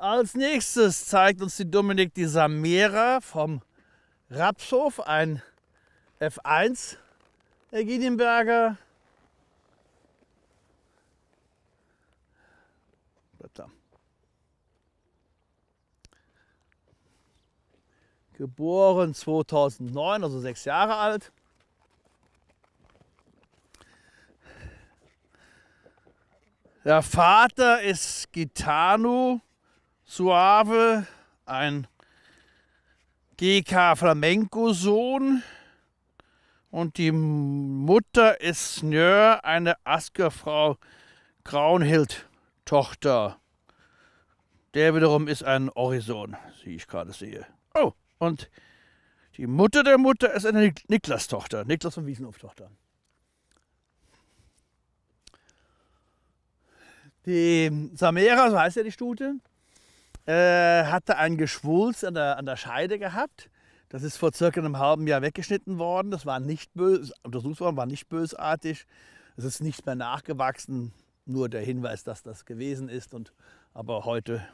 als nächstes zeigt uns die Dominik die Samera vom Rapshof, ein F1 Erginienberger. Geboren 2009, also sechs Jahre alt. Der Vater ist Gitano Suave, ein GK Flamenco-Sohn. Und die Mutter ist Snör, eine Askerfrau Graunhild-Tochter. Der wiederum ist ein Orison, wie ich gerade sehe. Oh, und die Mutter der Mutter ist eine Niklas-Tochter, Niklas von Wiesenhof-Tochter. Die Samera, so heißt ja die Stute, äh, hatte einen Geschwulz an der, an der Scheide gehabt. Das ist vor circa einem halben Jahr weggeschnitten worden. Das war nicht böse, untersucht worden, war nicht bösartig. Es ist nichts mehr nachgewachsen. Nur der Hinweis, dass das gewesen ist und aber heute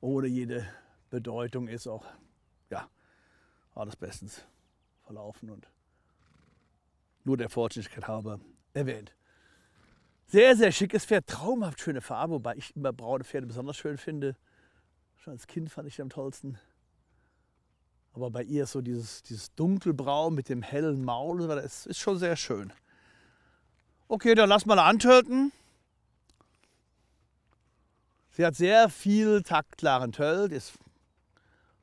ohne jede Bedeutung ist auch, ja, war bestens verlaufen und nur der Vollständigkeit halber erwähnt. Sehr, sehr schickes Pferd, traumhaft schöne Farbe, wobei ich immer braune Pferde besonders schön finde. Schon als Kind fand ich den am tollsten. Aber bei ihr ist so dieses, dieses dunkelbraun mit dem hellen Maul, das ist schon sehr schön. Okay, dann lass mal antöten. Sie hat sehr viel taktklaren Tölt, ist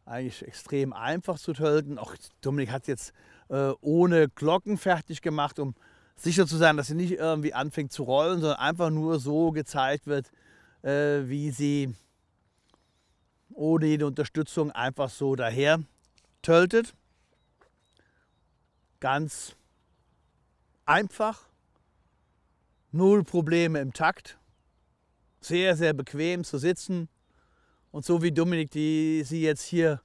eigentlich extrem einfach zu tölten. Auch Dominik hat es jetzt äh, ohne Glocken fertig gemacht, um sicher zu sein, dass sie nicht irgendwie anfängt zu rollen, sondern einfach nur so gezeigt wird, äh, wie sie ohne jede Unterstützung einfach so daher töltet. Ganz einfach, null Probleme im Takt, sehr, sehr bequem zu sitzen. Und so wie Dominik die, sie jetzt hier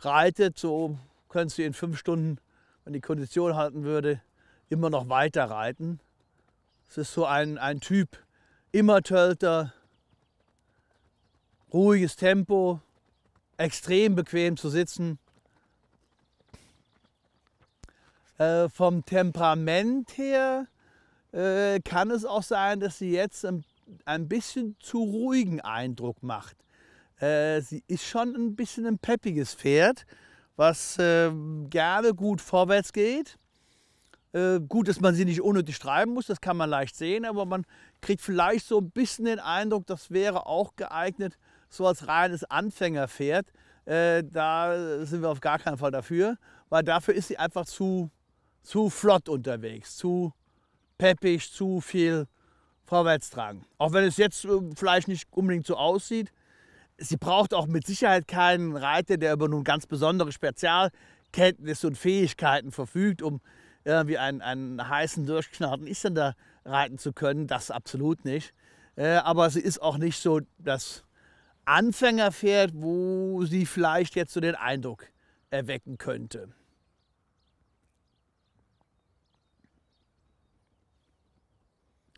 reitet, so könntest du in fünf Stunden, wenn die Kondition halten würde, immer noch weiter reiten. Es ist so ein, ein Typ, immer Tölter, ruhiges Tempo, extrem bequem zu sitzen. Äh, vom Temperament her äh, kann es auch sein, dass sie jetzt ein, ein bisschen zu ruhigen Eindruck macht. Äh, sie ist schon ein bisschen ein peppiges Pferd, was äh, gerne gut vorwärts geht. Äh, gut, dass man sie nicht unnötig treiben muss, das kann man leicht sehen, aber man kriegt vielleicht so ein bisschen den Eindruck, das wäre auch geeignet, so als reines Anfängerpferd. Äh, da sind wir auf gar keinen Fall dafür, weil dafür ist sie einfach zu, zu flott unterwegs, zu peppig, zu viel vorwärts Auch wenn es jetzt äh, vielleicht nicht unbedingt so aussieht, sie braucht auch mit Sicherheit keinen Reiter, der über nun ganz besondere Spezialkenntnisse und Fähigkeiten verfügt, um irgendwie einen, einen heißen durchknarrten Isländer reiten zu können, das absolut nicht. Äh, aber sie ist auch nicht so das Anfängerpferd, wo sie vielleicht jetzt so den Eindruck erwecken könnte.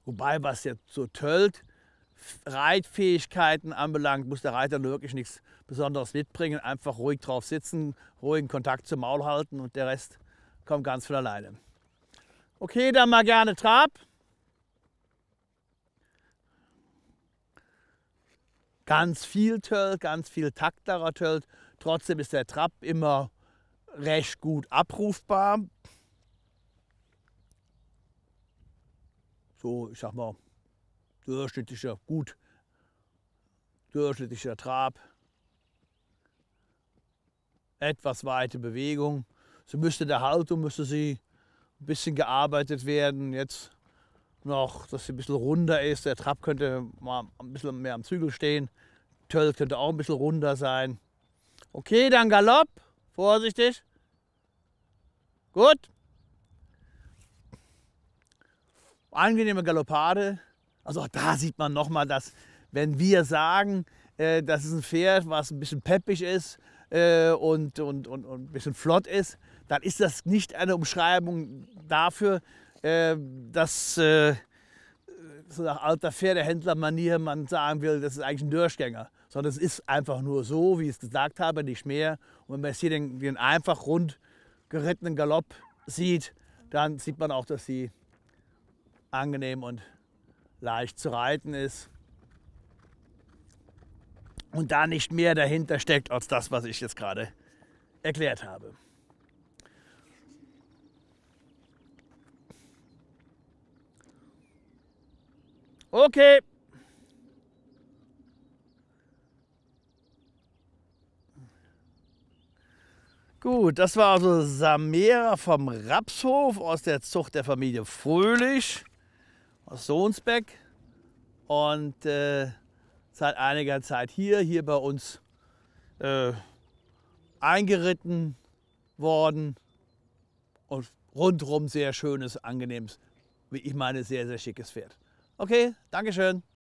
Wobei, was jetzt so Tölt, Reitfähigkeiten anbelangt, muss der Reiter wirklich nichts Besonderes mitbringen. Einfach ruhig drauf sitzen, ruhigen Kontakt zum Maul halten und der Rest kommt ganz von alleine. Okay, dann mal gerne Trab. Ganz viel Tölt, ganz viel takterer Tölt. Trotzdem ist der Trab immer recht gut abrufbar. So, ich sag mal, durchschnittlicher, gut, durchschnittlicher Trab. Etwas weite Bewegung so müsste der Haltung, müsste sie ein bisschen gearbeitet werden. Jetzt noch, dass sie ein bisschen runder ist. Der Trab könnte mal ein bisschen mehr am Zügel stehen. Töll könnte auch ein bisschen runder sein. Okay, dann Galopp. Vorsichtig. Gut. Angenehme Galoppade. Also auch da sieht man nochmal, dass wenn wir sagen, äh, das ist ein Pferd, was ein bisschen peppig ist äh, und, und, und, und ein bisschen flott ist, dann ist das nicht eine Umschreibung dafür, äh, dass äh, so nach alter Pferdehändlermanier man sagen will, das ist eigentlich ein Durchgänger. Sondern es ist einfach nur so, wie ich es gesagt habe, nicht mehr. Und wenn man jetzt hier den, den einfach rund gerittenen Galopp sieht, dann sieht man auch, dass sie angenehm und leicht zu reiten ist. Und da nicht mehr dahinter steckt als das, was ich jetzt gerade erklärt habe. Okay. Gut, das war also Samera vom Rapshof aus der Zucht der Familie Fröhlich aus Sohnsbeck und äh, seit einiger Zeit hier, hier bei uns äh, eingeritten worden und rundherum sehr schönes, angenehmes, wie ich meine, sehr, sehr schickes Pferd. Okay, Dankeschön.